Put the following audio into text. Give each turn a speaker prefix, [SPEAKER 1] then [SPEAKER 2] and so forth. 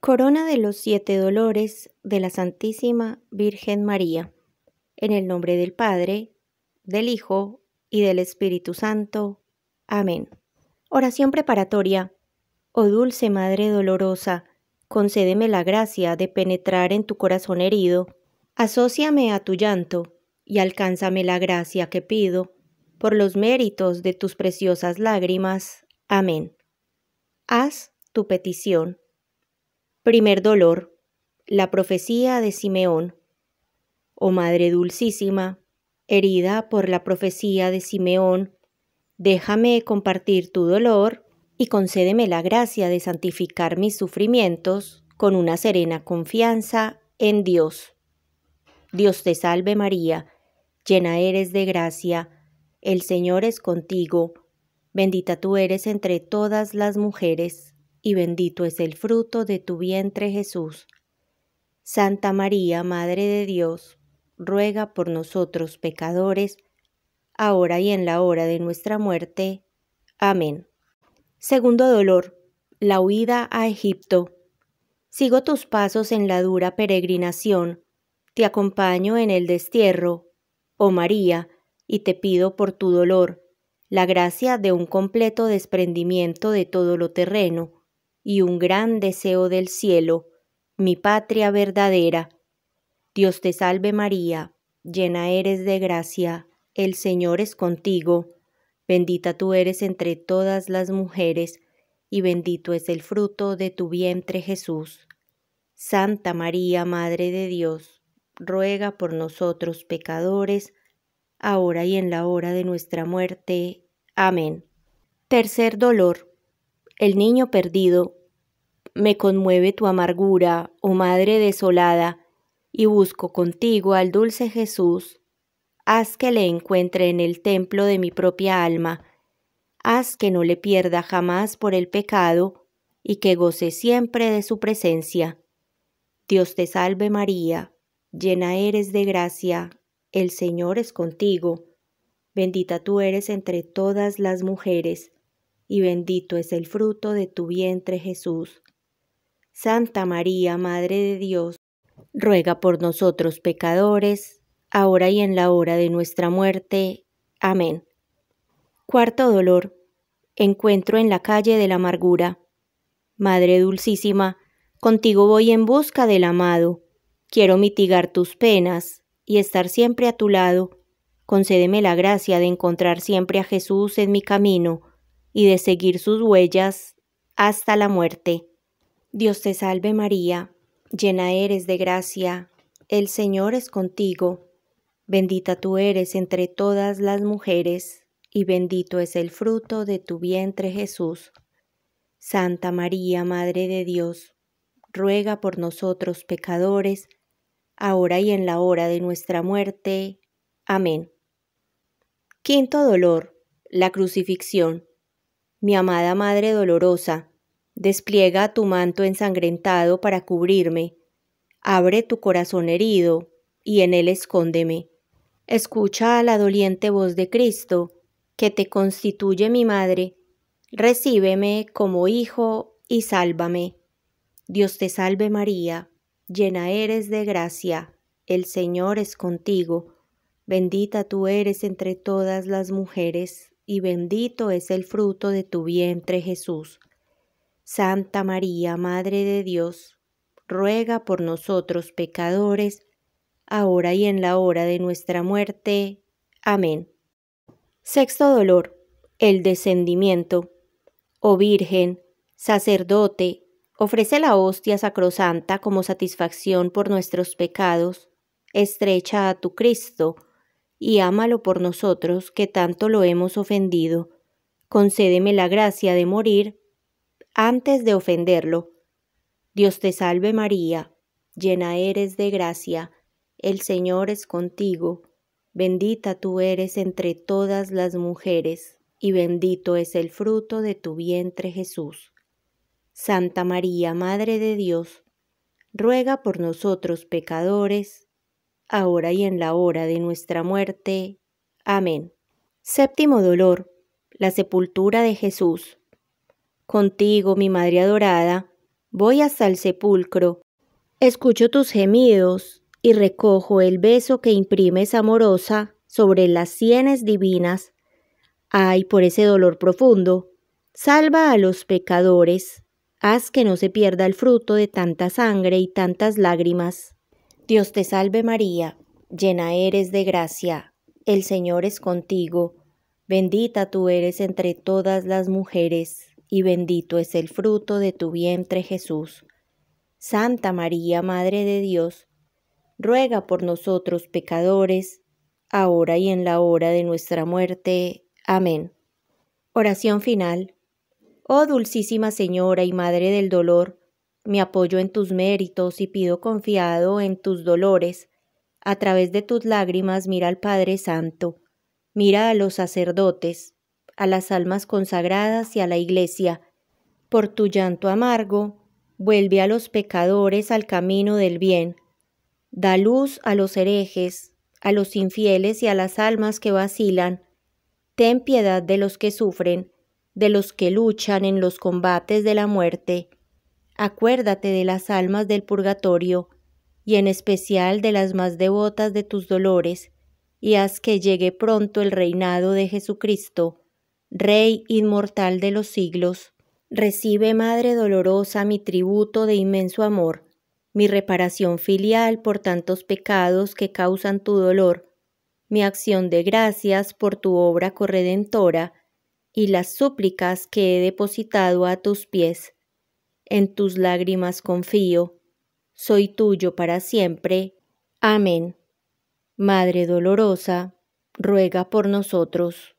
[SPEAKER 1] Corona de los siete dolores de la Santísima Virgen María. En el nombre del Padre, del Hijo y del Espíritu Santo. Amén. Oración preparatoria. Oh dulce Madre dolorosa, concédeme la gracia de penetrar en tu corazón herido. Asóciame a tu llanto y alcánzame la gracia que pido por los méritos de tus preciosas lágrimas. Amén. Haz tu petición. Primer dolor. La profecía de Simeón. Oh Madre Dulcísima, herida por la profecía de Simeón, déjame compartir tu dolor y concédeme la gracia de santificar mis sufrimientos con una serena confianza en Dios. Dios te salve María, llena eres de gracia, el Señor es contigo, bendita tú eres entre todas las mujeres y bendito es el fruto de tu vientre Jesús. Santa María, Madre de Dios, ruega por nosotros pecadores, ahora y en la hora de nuestra muerte. Amén. Segundo dolor, la huida a Egipto. Sigo tus pasos en la dura peregrinación, te acompaño en el destierro, oh María, y te pido por tu dolor la gracia de un completo desprendimiento de todo lo terreno y un gran deseo del cielo, mi patria verdadera. Dios te salve María, llena eres de gracia, el Señor es contigo, bendita tú eres entre todas las mujeres, y bendito es el fruto de tu vientre Jesús. Santa María, Madre de Dios, ruega por nosotros pecadores, ahora y en la hora de nuestra muerte. Amén. Tercer dolor. El niño perdido. Me conmueve tu amargura, oh madre desolada, y busco contigo al dulce Jesús. Haz que le encuentre en el templo de mi propia alma. Haz que no le pierda jamás por el pecado y que goce siempre de su presencia. Dios te salve María, llena eres de gracia, el Señor es contigo. Bendita tú eres entre todas las mujeres y bendito es el fruto de tu vientre Jesús. Santa María, Madre de Dios, ruega por nosotros pecadores, ahora y en la hora de nuestra muerte. Amén. Cuarto dolor. Encuentro en la calle de la amargura. Madre Dulcísima, contigo voy en busca del amado. Quiero mitigar tus penas y estar siempre a tu lado. Concédeme la gracia de encontrar siempre a Jesús en mi camino y de seguir sus huellas hasta la muerte. Dios te salve María, llena eres de gracia, el Señor es contigo, bendita tú eres entre todas las mujeres, y bendito es el fruto de tu vientre Jesús. Santa María, Madre de Dios, ruega por nosotros pecadores, ahora y en la hora de nuestra muerte. Amén. Quinto dolor, la crucifixión. Mi amada Madre Dolorosa, despliega tu manto ensangrentado para cubrirme. Abre tu corazón herido y en él escóndeme. Escucha la doliente voz de Cristo, que te constituye mi Madre. Recíbeme como hijo y sálvame. Dios te salve María, llena eres de gracia, el Señor es contigo, bendita tú eres entre todas las mujeres y bendito es el fruto de tu vientre Jesús. Santa María, Madre de Dios, ruega por nosotros pecadores, ahora y en la hora de nuestra muerte. Amén. Sexto dolor, el descendimiento. Oh Virgen, sacerdote, ofrece la hostia sacrosanta como satisfacción por nuestros pecados, estrecha a tu Cristo, y ámalo por nosotros que tanto lo hemos ofendido. Concédeme la gracia de morir antes de ofenderlo. Dios te salve María, llena eres de gracia, el Señor es contigo, bendita tú eres entre todas las mujeres, y bendito es el fruto de tu vientre Jesús. Santa María, Madre de Dios, ruega por nosotros pecadores, ahora y en la hora de nuestra muerte. Amén. Séptimo dolor, la sepultura de Jesús. Contigo, mi Madre adorada, voy hasta el sepulcro, escucho tus gemidos y recojo el beso que imprimes amorosa sobre las sienes divinas. Ay, por ese dolor profundo, salva a los pecadores, haz que no se pierda el fruto de tanta sangre y tantas lágrimas. Dios te salve María, llena eres de gracia, el Señor es contigo, bendita tú eres entre todas las mujeres, y bendito es el fruto de tu vientre Jesús. Santa María, Madre de Dios, ruega por nosotros pecadores, ahora y en la hora de nuestra muerte. Amén. Oración final. Oh Dulcísima Señora y Madre del Dolor, mi apoyo en tus méritos y pido confiado en tus dolores. A través de tus lágrimas mira al Padre Santo, mira a los sacerdotes, a las almas consagradas y a la Iglesia. Por tu llanto amargo, vuelve a los pecadores al camino del bien. Da luz a los herejes, a los infieles y a las almas que vacilan. Ten piedad de los que sufren, de los que luchan en los combates de la muerte acuérdate de las almas del purgatorio, y en especial de las más devotas de tus dolores, y haz que llegue pronto el reinado de Jesucristo, Rey inmortal de los siglos. Recibe, Madre dolorosa, mi tributo de inmenso amor, mi reparación filial por tantos pecados que causan tu dolor, mi acción de gracias por tu obra corredentora, y las súplicas que he depositado a tus pies en tus lágrimas confío, soy tuyo para siempre. Amén. Madre dolorosa, ruega por nosotros.